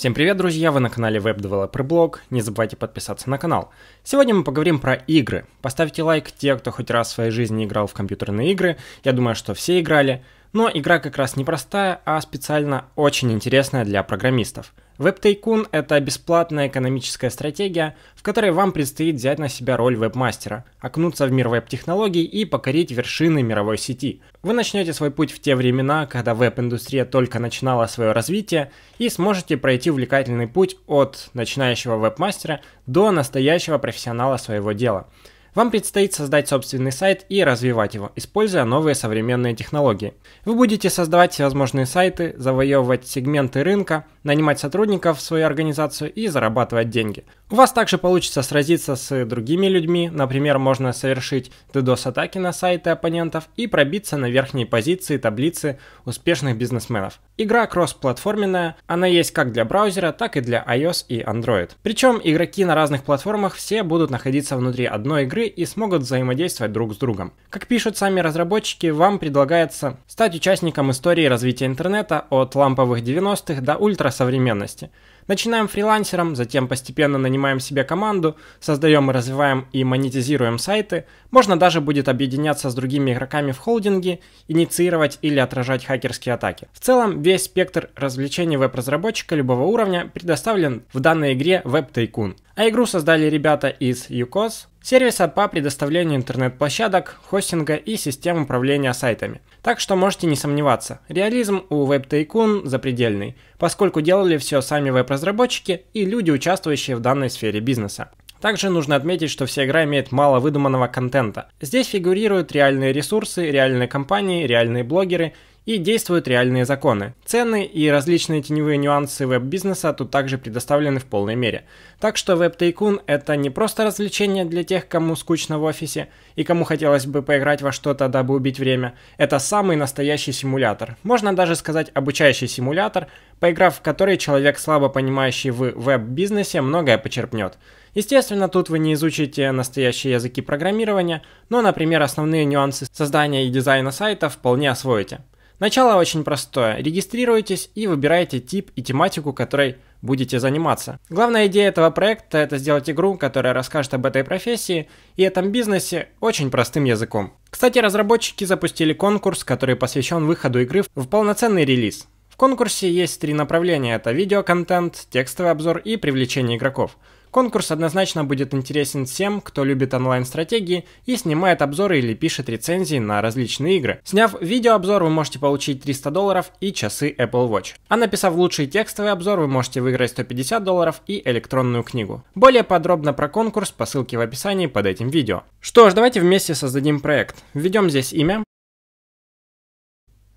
Всем привет, друзья! Вы на канале Web Developer Blog. Не забывайте подписаться на канал. Сегодня мы поговорим про игры. Поставьте лайк те, кто хоть раз в своей жизни играл в компьютерные игры. Я думаю, что все играли. Но игра как раз не простая, а специально очень интересная для программистов. Web Tycoon — это бесплатная экономическая стратегия, в которой вам предстоит взять на себя роль веб-мастера, окнуться в мир веб-технологий и покорить вершины мировой сети. Вы начнете свой путь в те времена, когда веб-индустрия только начинала свое развитие, и сможете пройти увлекательный путь от начинающего веб-мастера до настоящего профессионала своего дела — вам предстоит создать собственный сайт и развивать его, используя новые современные технологии. Вы будете создавать всевозможные сайты, завоевывать сегменты рынка, нанимать сотрудников в свою организацию и зарабатывать деньги. У вас также получится сразиться с другими людьми, например, можно совершить DDoS-атаки на сайты оппонентов и пробиться на верхние позиции таблицы успешных бизнесменов. Игра кроссплатформенная, она есть как для браузера, так и для iOS и Android. Причем игроки на разных платформах все будут находиться внутри одной игры и смогут взаимодействовать друг с другом. Как пишут сами разработчики, вам предлагается стать участником истории развития интернета от ламповых 90-х до ультрасовременности. Начинаем фрилансером, затем постепенно нанимаем себе команду, создаем и развиваем и монетизируем сайты. Можно даже будет объединяться с другими игроками в холдинге, инициировать или отражать хакерские атаки. В целом, Весь спектр развлечений веб-разработчика любого уровня предоставлен в данной игре Web Tycoon. А игру создали ребята из UCOS, сервиса по предоставлению интернет-площадок, хостинга и систем управления сайтами. Так что можете не сомневаться, реализм у Web Tycoon запредельный, поскольку делали все сами веб-разработчики и люди, участвующие в данной сфере бизнеса. Также нужно отметить, что вся игра имеет мало выдуманного контента. Здесь фигурируют реальные ресурсы, реальные компании, реальные блогеры и действуют реальные законы. Цены и различные теневые нюансы веб-бизнеса тут также предоставлены в полной мере. Так что веб-тайкун это не просто развлечение для тех, кому скучно в офисе и кому хотелось бы поиграть во что-то, дабы убить время. Это самый настоящий симулятор. Можно даже сказать обучающий симулятор, поиграв в который человек, слабо понимающий в веб-бизнесе, многое почерпнет. Естественно, тут вы не изучите настоящие языки программирования, но, например, основные нюансы создания и дизайна сайта вполне освоите. Начало очень простое. Регистрируйтесь и выбирайте тип и тематику, которой будете заниматься. Главная идея этого проекта – это сделать игру, которая расскажет об этой профессии и этом бизнесе очень простым языком. Кстати, разработчики запустили конкурс, который посвящен выходу игры в полноценный релиз. В конкурсе есть три направления – это видеоконтент, текстовый обзор и привлечение игроков – Конкурс однозначно будет интересен всем, кто любит онлайн-стратегии и снимает обзоры или пишет рецензии на различные игры. Сняв видеообзор, вы можете получить 300 долларов и часы Apple Watch. А написав лучший текстовый обзор, вы можете выиграть 150 долларов и электронную книгу. Более подробно про конкурс по ссылке в описании под этим видео. Что ж, давайте вместе создадим проект. Введем здесь имя.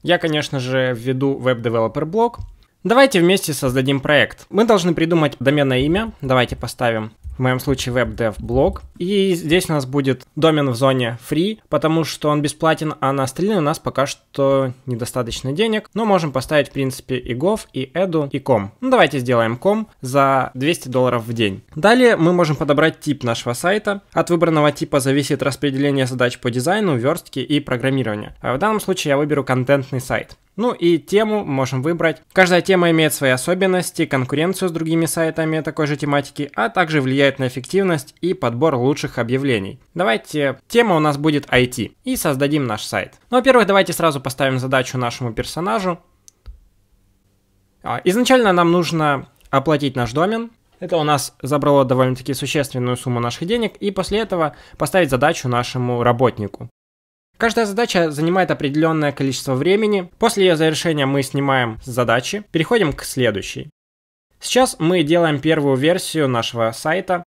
Я, конечно же, введу веб-девелопер блог Давайте вместе создадим проект. Мы должны придумать доменное имя. Давайте поставим в моем случае webdevblog, И здесь у нас будет домен в зоне free, потому что он бесплатен, а на остальные у нас пока что недостаточно денег. Но можем поставить, в принципе, и gov, и edu, и com. Ну, давайте сделаем com за 200 долларов в день. Далее мы можем подобрать тип нашего сайта. От выбранного типа зависит распределение задач по дизайну, верстке и программированию. А в данном случае я выберу контентный сайт. Ну и тему можем выбрать. Каждая тема имеет свои особенности, конкуренцию с другими сайтами такой же тематики, а также влияет на эффективность и подбор лучших объявлений. Давайте, тема у нас будет IT, и создадим наш сайт. Ну, во-первых, давайте сразу поставим задачу нашему персонажу. А, изначально нам нужно оплатить наш домен, это у нас забрало довольно-таки существенную сумму наших денег, и после этого поставить задачу нашему работнику. Каждая задача занимает определенное количество времени. После ее завершения мы снимаем задачи, переходим к следующей. Сейчас мы делаем первую версию нашего сайта.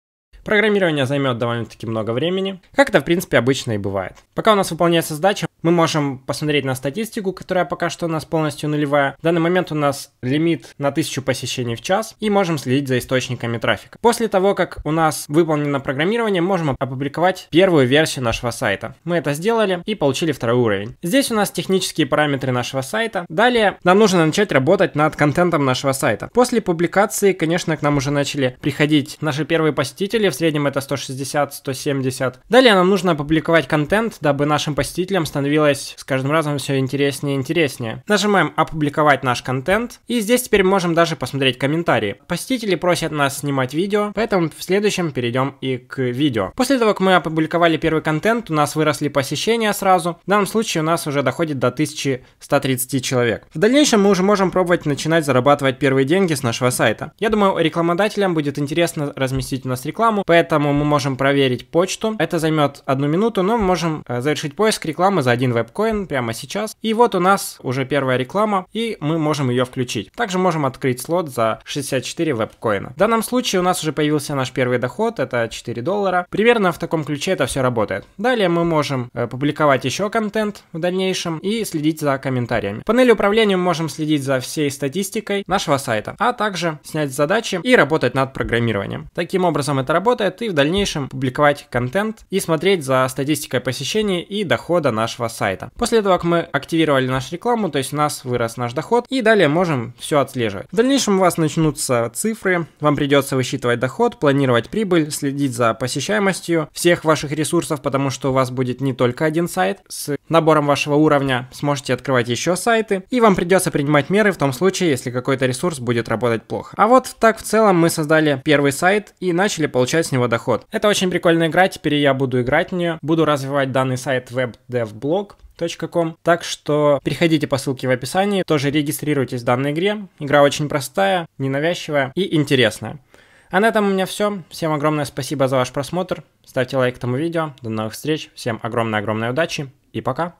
Программирование займет довольно-таки много времени, как это в принципе обычно и бывает. Пока у нас выполняется задача, мы можем посмотреть на статистику, которая пока что у нас полностью нулевая. В данный момент у нас лимит на 1000 посещений в час и можем следить за источниками трафика. После того, как у нас выполнено программирование, можем опубликовать первую версию нашего сайта. Мы это сделали и получили второй уровень. Здесь у нас технические параметры нашего сайта. Далее нам нужно начать работать над контентом нашего сайта. После публикации, конечно, к нам уже начали приходить наши первые посетители, в среднем это 160-170. Далее нам нужно опубликовать контент, дабы нашим посетителям становиться становилось с каждым разом все интереснее и интереснее. Нажимаем «Опубликовать наш контент», и здесь теперь можем даже посмотреть комментарии. Посетители просят нас снимать видео, поэтому в следующем перейдем и к видео. После того, как мы опубликовали первый контент, у нас выросли посещения сразу. В данном случае у нас уже доходит до 1130 человек. В дальнейшем мы уже можем пробовать начинать зарабатывать первые деньги с нашего сайта. Я думаю, рекламодателям будет интересно разместить у нас рекламу, поэтому мы можем проверить почту. Это займет одну минуту, но мы можем э, завершить поиск рекламы за один один вебкоин прямо сейчас. И вот у нас уже первая реклама, и мы можем ее включить. Также можем открыть слот за 64 вебкоина. В данном случае у нас уже появился наш первый доход, это 4 доллара. Примерно в таком ключе это все работает. Далее мы можем э, публиковать еще контент в дальнейшем и следить за комментариями. В панели управления мы можем следить за всей статистикой нашего сайта, а также снять задачи и работать над программированием. Таким образом это работает и в дальнейшем публиковать контент и смотреть за статистикой посещений и дохода нашего сайта. После этого, как мы активировали нашу рекламу, то есть у нас вырос наш доход, и далее можем все отслеживать. В дальнейшем у вас начнутся цифры, вам придется высчитывать доход, планировать прибыль, следить за посещаемостью всех ваших ресурсов, потому что у вас будет не только один сайт. С набором вашего уровня сможете открывать еще сайты, и вам придется принимать меры в том случае, если какой-то ресурс будет работать плохо. А вот так в целом мы создали первый сайт и начали получать с него доход. Это очень прикольная игра, теперь я буду играть в нее, буду развивать данный сайт WebDevBlog, blog.com. Так что переходите по ссылке в описании, тоже регистрируйтесь в данной игре. Игра очень простая, ненавязчивая и интересная. А на этом у меня все. Всем огромное спасибо за ваш просмотр. Ставьте лайк этому видео. До новых встреч. Всем огромной-огромной удачи и пока.